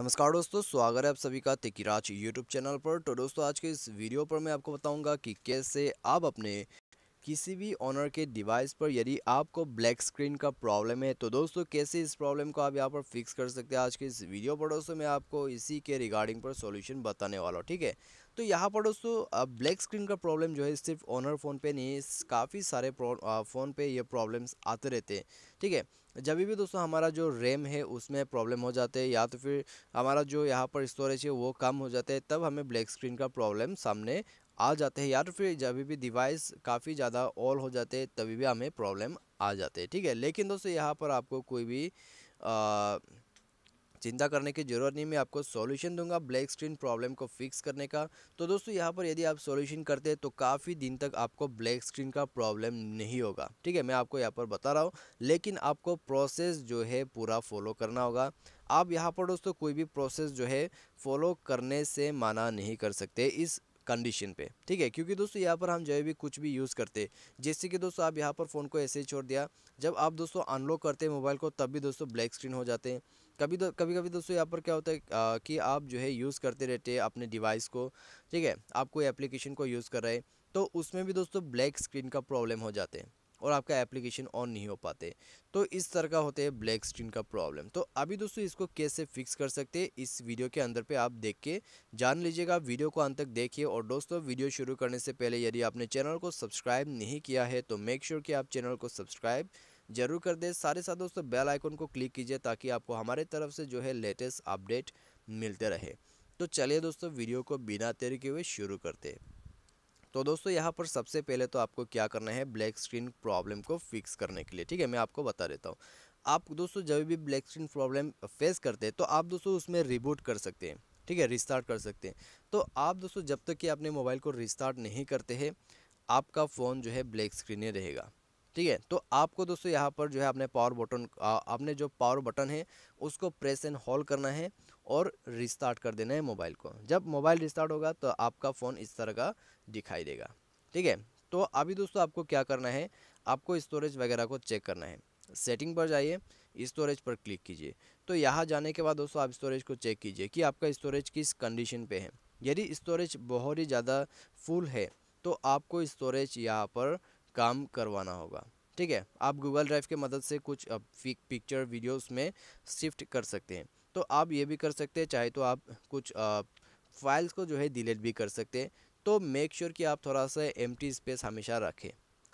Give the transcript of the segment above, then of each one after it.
नमस्कार दोस्तों स्वागत है आप सभी का तिकीराज यूट्यूब चैनल पर तो दोस्तों आज के इस वीडियो पर मैं आपको बताऊंगा कि कैसे आप अपने किसी भी ऑनर के डिवाइस पर यदि आपको ब्लैक स्क्रीन का प्रॉब्लम है तो दोस्तों कैसे इस प्रॉब्लम को आप यहाँ पर फिक्स कर सकते हैं आज के इस वीडियो पर दोस्तों मैं आपको इसी के रिगार्डिंग पर सोल्यूशन बताने वाला हूँ ठीक है तो यहाँ पर दोस्तों ब्लैक स्क्रीन का प्रॉब्लम जो है सिर्फ ऑनर फ़ोन पे नहीं काफ़ी सारे फ़ोन पे ये प्रॉब्लम्स आते रहते हैं ठीक है जब भी दोस्तों हमारा जो रैम है उसमें प्रॉब्लम हो जाते हैं या तो फिर हमारा जो यहाँ पर स्टोरेज है वो कम हो जाता है तब हमें ब्लैक स्क्रीन का प्रॉब्लम सामने आ जाते हैं या तो फिर जब भी डिवाइस काफ़ी ज़्यादा ऑल हो जाते हैं तभी भी हमें प्रॉब्लम आ जाते हैं ठीक है लेकिन दोस्तों यहाँ पर आपको कोई भी आ, चिंता करने की ज़रूरत नहीं मैं आपको सॉल्यूशन दूंगा ब्लैक स्क्रीन प्रॉब्लम को फिक्स करने का तो दोस्तों यहाँ पर यदि आप सॉल्यूशन करते हैं तो काफ़ी दिन तक आपको ब्लैक स्क्रीन का प्रॉब्लम नहीं होगा ठीक है मैं आपको यहाँ पर बता रहा हूँ लेकिन आपको प्रोसेस जो है पूरा फॉलो करना होगा आप यहाँ पर दोस्तों कोई भी प्रोसेस जो है फॉलो करने से माना नहीं कर सकते इस कंडीशन पे ठीक है क्योंकि दोस्तों यहाँ पर हम जो है भी कुछ भी यूज़ करते जैसे कि दोस्तों आप यहाँ पर फ़ोन को ऐसे ही छोड़ दिया जब आप दोस्तों अनलॉक करते हैं मोबाइल को तब भी दोस्तों ब्लैक स्क्रीन हो जाते हैं कभी दो कभी कभी दोस्तों यहाँ पर क्या होता है आ, कि आप जो है यूज़ करते रहते हैं अपने डिवाइस को ठीक है आप कोई एप्लीकेशन को यूज़ कर रहे हैं तो उसमें भी दोस्तों ब्लैक स्क्रीन का प्रॉब्लम हो जाते हैं और आपका एप्लीकेशन ऑन नहीं हो पाते तो इस तरह का होते हैं ब्लैक स्क्रीन का प्रॉब्लम तो अभी दोस्तों इसको कैसे फिक्स कर सकते हैं इस वीडियो के अंदर पे आप देख के जान लीजिएगा वीडियो को अंत तक देखिए और दोस्तों वीडियो शुरू करने से पहले यदि आपने चैनल को सब्सक्राइब नहीं किया है तो मेक श्योर sure कि आप चैनल को सब्सक्राइब जरूर कर दें सारे साथ दोस्तों बेल आइकन को क्लिक कीजिए ताकि आपको हमारे तरफ से जो है लेटेस्ट अपडेट मिलते रहे तो चलिए दोस्तों वीडियो को बिना तरीके हुए शुरू करते हैं तो दोस्तों यहाँ पर सबसे पहले तो आपको क्या करना है ब्लैक स्क्रीन प्रॉब्लम को फिक्स करने के लिए ठीक है मैं आपको बता देता हूँ आप दोस्तों जब भी ब्लैक स्क्रीन प्रॉब्लम फेस करते हैं तो आप दोस्तों उसमें रिबूट कर सकते हैं ठीक है रिस्टार्ट कर सकते हैं तो आप दोस्तों जब तक कि अपने मोबाइल को रिस्टार्ट नहीं करते हैं आपका फ़ोन जो है ब्लैक स्क्रीन ही रहेगा ठीक है तो आपको दोस्तों यहाँ पर जो है अपने पावर बटन अपने जो पावर बटन है उसको प्रेस एंड होल्ड करना है और रिस्टार्ट कर देना है मोबाइल को जब मोबाइल रिस्टार्ट होगा तो आपका फ़ोन इस तरह का दिखाई देगा ठीक है तो अभी दोस्तों आपको क्या करना है आपको स्टोरेज वगैरह को चेक करना है सेटिंग पर जाइए स्टोरेज पर क्लिक कीजिए तो यहाँ जाने के बाद दोस्तों आप स्टोरेज को चेक कीजिए कि आपका स्टोरेज किस कंडीशन पे है यदि स्टोरेज बहुत ही ज़्यादा फुल है तो आपको स्टोरेज यहाँ पर काम करवाना होगा ठीक है आप गूगल ड्राइव के मदद से कुछ पिक्चर वीडियोस में शिफ्ट कर सकते हैं तो आप ये भी कर सकते हैं चाहे तो आप कुछ फाइल्स को जो है डिलीट भी कर सकते हैं तो मेक श्योर sure कि आप थोड़ा सा एम स्पेस हमेशा रखें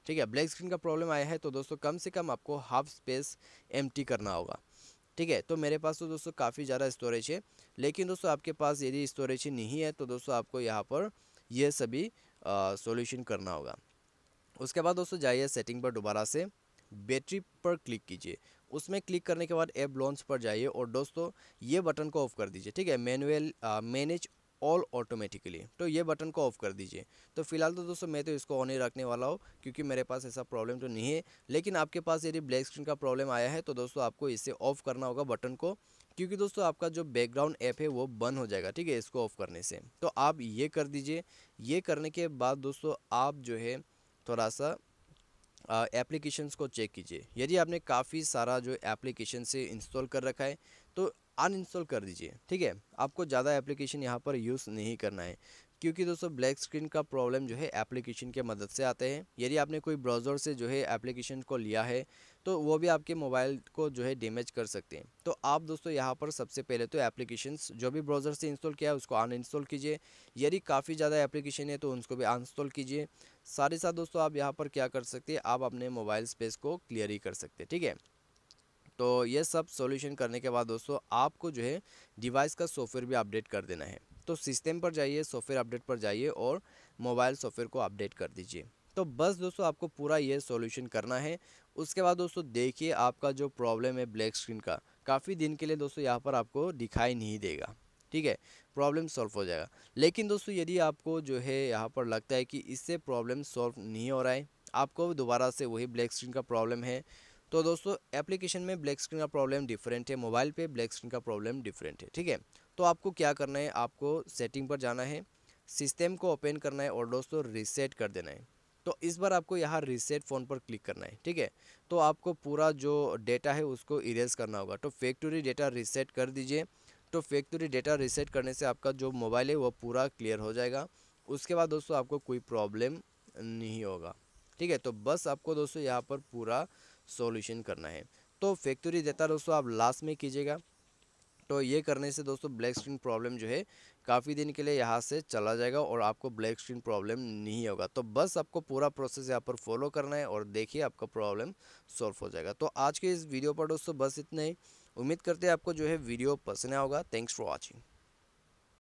ठीक है ब्लैक स्क्रीन का प्रॉब्लम आया है तो दोस्तों कम से कम आपको हाफ स्पेस एम करना होगा ठीक है तो मेरे पास तो दोस्तों काफ़ी ज़्यादा स्टोरेज है लेकिन दोस्तों आपके पास यदि स्टोरेज नहीं है तो दोस्तों आपको यहाँ पर यह सभी सॉल्यूशन करना होगा उसके बाद दोस्तों जाइए सेटिंग पर दोबारा से बैटरी पर क्लिक कीजिए उसमें क्लिक करने के बाद ऐप लॉन्च पर जाइए और दोस्तों ये बटन को ऑफ़ कर दीजिए ठीक है मैनुअल मैनेज ऑल ऑटोमेटिकली तो ये बटन को ऑफ़ कर दीजिए तो फिलहाल तो दोस्तों मैं तो इसको ऑन ही रखने वाला हूँ क्योंकि मेरे पास ऐसा प्रॉब्लम तो नहीं है लेकिन आपके पास यदि ब्लैक स्क्रीन का प्रॉब्लम आया है तो दोस्तों आपको इसे ऑफ़ करना होगा बटन को क्योंकि दोस्तों आपका जो बैकग्राउंड ऐप है वो बंद हो जाएगा ठीक है इसको ऑफ़ करने से तो आप ये कर दीजिए ये करने के बाद दोस्तों आप जो है थोड़ा सा एप्लीकेशंस को चेक कीजिए यदि आपने काफ़ी सारा जो एप्लीकेशन से इंस्टॉल कर रखा है तो अनइंस्टॉल कर दीजिए ठीक है आपको ज़्यादा एप्लीकेशन यहाँ पर यूज़ नहीं करना है क्योंकि दोस्तों ब्लैक स्क्रीन का प्रॉब्लम जो है एप्लीकेशन के मदद से आते हैं यदि आपने कोई ब्राउज़र से जो है एप्लीकेशन को लिया है तो वो भी आपके मोबाइल को जो है डैमेज कर सकते हैं तो आप दोस्तों यहाँ पर सबसे पहले तो एप्लीकेशन जो भी ब्राउज़र से इंस्टॉल किया है उसको अनइंस्टॉल कीजिए यदि काफ़ी ज़्यादा एप्लीकेशन है तो उनको भी अनइंस्टॉल कीजिए साथ ही साथ दोस्तों आप यहाँ पर क्या कर सकते हैं आप अपने मोबाइल स्पेस को क्लियर ही कर सकते हैं ठीक है तो ये सब सॉल्यूशन करने के बाद दोस्तों आपको जो है डिवाइस का सॉफ्टवेयर भी अपडेट कर देना है तो सिस्टम पर जाइए सॉफ्टवेयर अपडेट पर जाइए और मोबाइल सॉफ्टवेयर को अपडेट कर दीजिए तो बस दोस्तों आपको पूरा ये सॉल्यूशन करना है उसके बाद दोस्तों देखिए आपका जो प्रॉब्लम है ब्लैक स्क्रीन का काफ़ी दिन के लिए दोस्तों यहाँ पर आपको दिखाई नहीं देगा ठीक है प्रॉब्लम सॉल्व हो जाएगा लेकिन दोस्तों यदि आपको जो है यहाँ पर लगता है कि इससे प्रॉब्लम सॉल्व नहीं हो रहा है आपको दोबारा से वही ब्लैक स्क्रीन का प्रॉब्लम है तो दोस्तों एप्लीकेशन में ब्लैक स्क्रीन का प्रॉब्लम डिफरेंट है मोबाइल पे ब्लैक स्क्रीन का प्रॉब्लम डिफरेंट है ठीक है तो आपको क्या करना है आपको सेटिंग पर जाना है सिस्टम को ओपन करना है और दोस्तों रिसेट कर देना है तो इस बार आपको यहाँ रीसेट फ़ोन पर क्लिक करना है ठीक है तो आपको पूरा जो डेटा है उसको इरेज करना होगा तो फैक्ट्री डेटा रीसेट कर दीजिए तो फैक्ट्री डेटा रीसेट करने से आपका जो मोबाइल है वो पूरा क्लियर हो जाएगा उसके बाद दोस्तों आपको कोई प्रॉब्लम नहीं होगा ठीक है तो बस आपको दोस्तों यहाँ पर पूरा सॉल्यूशन करना है तो फैक्ट्री डेटा दोस्तों आप लास्ट में कीजिएगा तो ये करने से दोस्तों ब्लैक स्क्रीन प्रॉब्लम जो है काफ़ी दिन के लिए यहाँ से चला जाएगा और आपको ब्लैक स्क्रीन प्रॉब्लम नहीं होगा तो बस आपको पूरा प्रोसेस यहाँ पर फॉलो करना है और देखिए आपका प्रॉब्लम सॉल्व हो जाएगा तो आज के इस वीडियो पर दोस्तों बस इतना ही उम्मीद करते हैं आपको जो है वीडियो पसंद आया होगा थैंक्स फॉर वॉचिंग